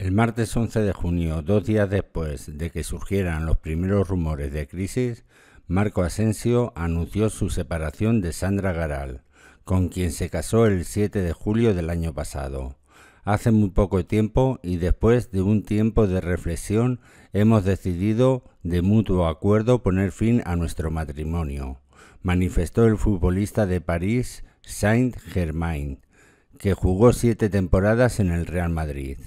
El martes 11 de junio, dos días después de que surgieran los primeros rumores de crisis, Marco Asensio anunció su separación de Sandra Garal, con quien se casó el 7 de julio del año pasado. Hace muy poco tiempo y después de un tiempo de reflexión hemos decidido de mutuo acuerdo poner fin a nuestro matrimonio, manifestó el futbolista de París Saint-Germain, que jugó siete temporadas en el Real Madrid.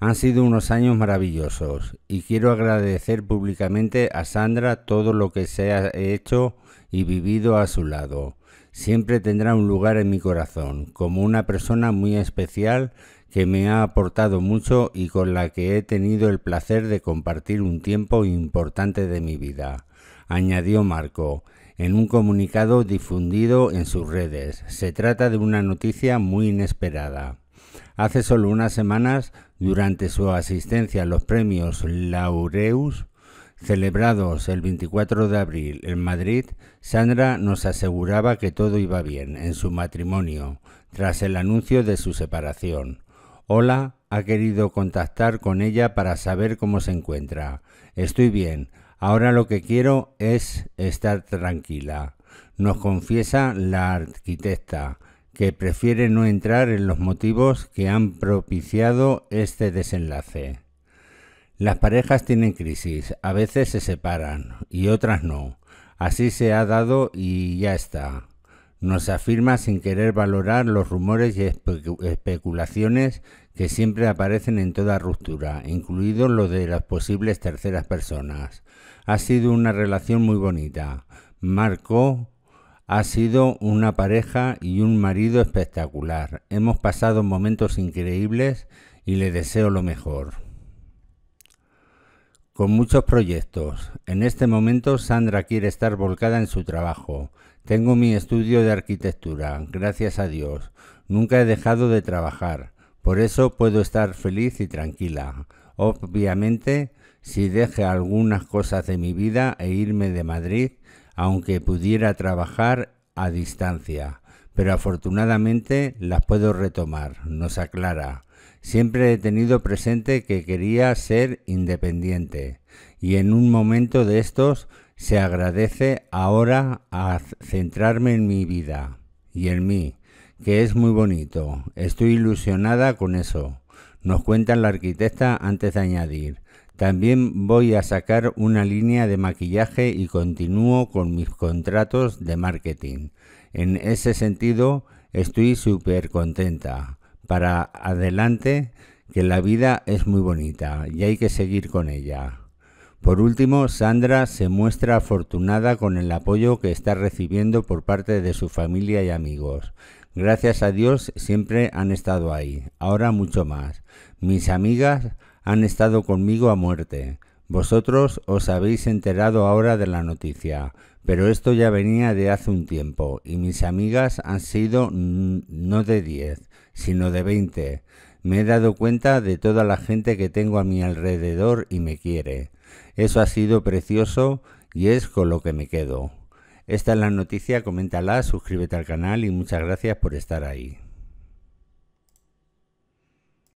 Han sido unos años maravillosos y quiero agradecer públicamente a Sandra todo lo que se ha hecho y vivido a su lado. Siempre tendrá un lugar en mi corazón, como una persona muy especial que me ha aportado mucho y con la que he tenido el placer de compartir un tiempo importante de mi vida, añadió Marco en un comunicado difundido en sus redes. Se trata de una noticia muy inesperada. Hace solo unas semanas, durante su asistencia a los premios Laureus, celebrados el 24 de abril en Madrid, Sandra nos aseguraba que todo iba bien en su matrimonio tras el anuncio de su separación. Hola ha querido contactar con ella para saber cómo se encuentra. Estoy bien, ahora lo que quiero es estar tranquila. Nos confiesa la arquitecta, que prefiere no entrar en los motivos que han propiciado este desenlace. Las parejas tienen crisis, a veces se separan y otras no. Así se ha dado y ya está. Nos afirma sin querer valorar los rumores y especulaciones que siempre aparecen en toda ruptura, incluido lo de las posibles terceras personas. Ha sido una relación muy bonita. Marco... Ha sido una pareja y un marido espectacular. Hemos pasado momentos increíbles y le deseo lo mejor. Con muchos proyectos. En este momento Sandra quiere estar volcada en su trabajo. Tengo mi estudio de arquitectura, gracias a Dios. Nunca he dejado de trabajar. Por eso puedo estar feliz y tranquila. Obviamente, si deje algunas cosas de mi vida e irme de Madrid, aunque pudiera trabajar a distancia, pero afortunadamente las puedo retomar, nos aclara. Siempre he tenido presente que quería ser independiente y en un momento de estos se agradece ahora a centrarme en mi vida y en mí, que es muy bonito. Estoy ilusionada con eso. Nos cuenta la arquitecta antes de añadir. También voy a sacar una línea de maquillaje y continúo con mis contratos de marketing. En ese sentido, estoy súper contenta. Para adelante, que la vida es muy bonita y hay que seguir con ella. Por último, Sandra se muestra afortunada con el apoyo que está recibiendo por parte de su familia y amigos. Gracias a Dios siempre han estado ahí, ahora mucho más. Mis amigas han estado conmigo a muerte. Vosotros os habéis enterado ahora de la noticia, pero esto ya venía de hace un tiempo, y mis amigas han sido no de diez, sino de veinte. Me he dado cuenta de toda la gente que tengo a mi alrededor y me quiere. Eso ha sido precioso y es con lo que me quedo. Esta es la noticia, coméntala, suscríbete al canal y muchas gracias por estar ahí.